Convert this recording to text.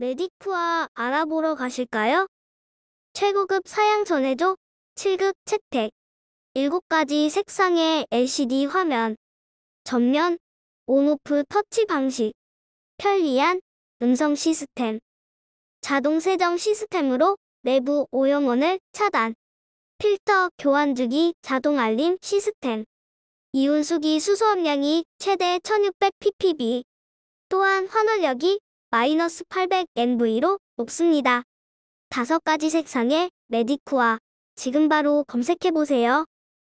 메디푸아 알아보러 가실까요? 최고급 사양 전해조 7급 채택 7가지 색상의 LCD 화면 전면 온오프 터치 방식 편리한 음성 시스템 자동 세정 시스템으로 내부 오염원을 차단 필터 교환 주기 자동 알림 시스템 이온수기 수소함량이 최대 1600ppb 또한 환원력이 마이너스 800NV로 높습니다. 다섯 가지 색상의 메디쿠아 지금 바로 검색해보세요.